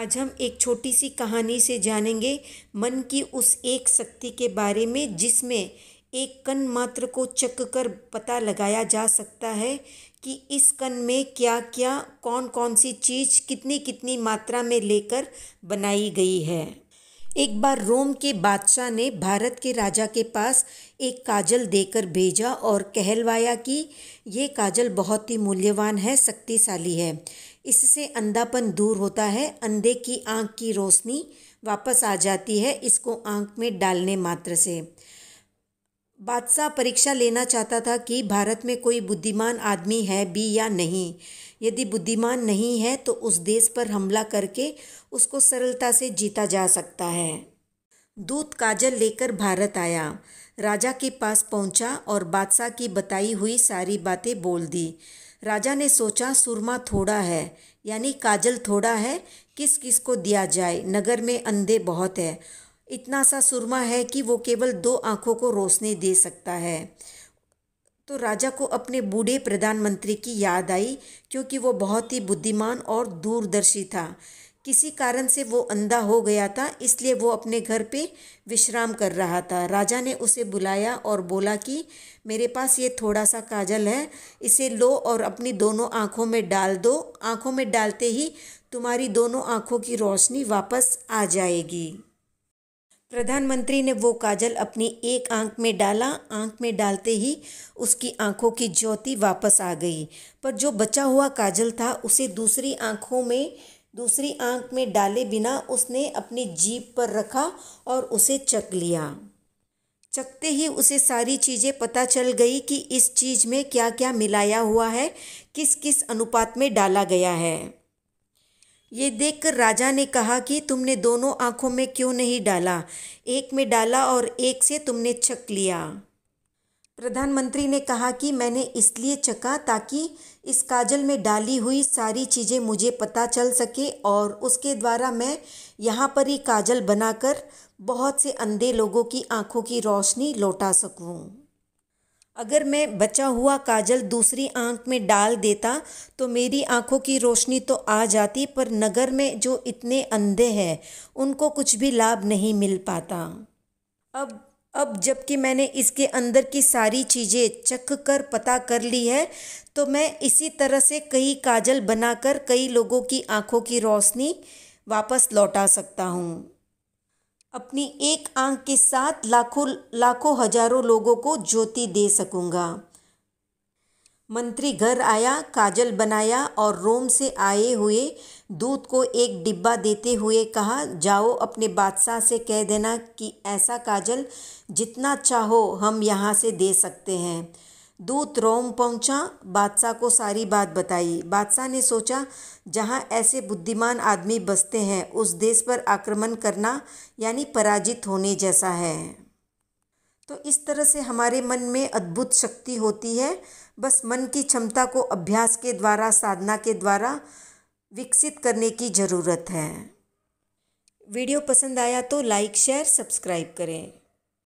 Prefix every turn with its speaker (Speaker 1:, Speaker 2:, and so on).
Speaker 1: आज हम एक छोटी सी कहानी से जानेंगे मन की उस एक शक्ति के बारे में जिसमें एक कण मात्र को चक कर पता लगाया जा सकता है कि इस कण में क्या क्या कौन कौन सी चीज़ कितनी कितनी मात्रा में लेकर बनाई गई है एक बार रोम के बादशाह ने भारत के राजा के पास एक काजल देकर भेजा और कहलवाया कि ये काजल बहुत ही मूल्यवान है शक्तिशाली है इससे अंधापन दूर होता है अंधे की आंख की रोशनी वापस आ जाती है इसको आंख में डालने मात्र से बादशाह परीक्षा लेना चाहता था कि भारत में कोई बुद्धिमान आदमी है भी या नहीं यदि बुद्धिमान नहीं है तो उस देश पर हमला करके उसको सरलता से जीता जा सकता है दूत काजल लेकर भारत आया राजा के पास पहुंचा और बादशाह की बताई हुई सारी बातें बोल दी राजा ने सोचा सुरमा थोड़ा है यानी काजल थोड़ा है किस किस को दिया जाए नगर में अंधे बहुत है इतना सा सुरमा है कि वो केवल दो आँखों को रोशनी दे सकता है तो राजा को अपने बूढ़े प्रधानमंत्री की याद आई क्योंकि वो बहुत ही बुद्धिमान और दूरदर्शी था किसी कारण से वो अंधा हो गया था इसलिए वो अपने घर पे विश्राम कर रहा था राजा ने उसे बुलाया और बोला कि मेरे पास ये थोड़ा सा काजल है इसे लो और अपनी दोनों आँखों में डाल दो आँखों में डालते ही तुम्हारी दोनों आँखों की रोशनी वापस आ जाएगी प्रधानमंत्री ने वो काजल अपनी एक आंख में डाला आंख में डालते ही उसकी आंखों की ज्योति वापस आ गई पर जो बचा हुआ काजल था उसे दूसरी आंखों में दूसरी आंख में डाले बिना उसने अपनी जीप पर रखा और उसे चख लिया चखते ही उसे सारी चीज़ें पता चल गई कि इस चीज़ में क्या क्या मिलाया हुआ है किस किस अनुपात में डाला गया है ये देखकर राजा ने कहा कि तुमने दोनों आंखों में क्यों नहीं डाला एक में डाला और एक से तुमने चक लिया प्रधानमंत्री ने कहा कि मैंने इसलिए चका ताकि इस काजल में डाली हुई सारी चीज़ें मुझे पता चल सके और उसके द्वारा मैं यहाँ पर ही काजल बनाकर बहुत से अंधे लोगों की आंखों की रोशनी लौटा सकूँ अगर मैं बचा हुआ काजल दूसरी आंख में डाल देता तो मेरी आंखों की रोशनी तो आ जाती पर नगर में जो इतने अंधे हैं उनको कुछ भी लाभ नहीं मिल पाता अब अब जबकि मैंने इसके अंदर की सारी चीज़ें चख कर पता कर ली है तो मैं इसी तरह से कई काजल बनाकर कई लोगों की आंखों की रोशनी वापस लौटा सकता हूँ अपनी एक आंख के साथ लाखों लाखों हजारों लोगों को ज्योति दे सकूंगा मंत्री घर आया काजल बनाया और रोम से आए हुए दूध को एक डिब्बा देते हुए कहा जाओ अपने बादशाह से कह देना कि ऐसा काजल जितना चाहो हम यहाँ से दे सकते हैं दूत रोम पहुंचा बादशाह को सारी बात बताई बादशाह ने सोचा जहां ऐसे बुद्धिमान आदमी बसते हैं उस देश पर आक्रमण करना यानी पराजित होने जैसा है तो इस तरह से हमारे मन में अद्भुत शक्ति होती है बस मन की क्षमता को अभ्यास के द्वारा साधना के द्वारा विकसित करने की ज़रूरत है वीडियो पसंद आया तो लाइक शेयर सब्सक्राइब करें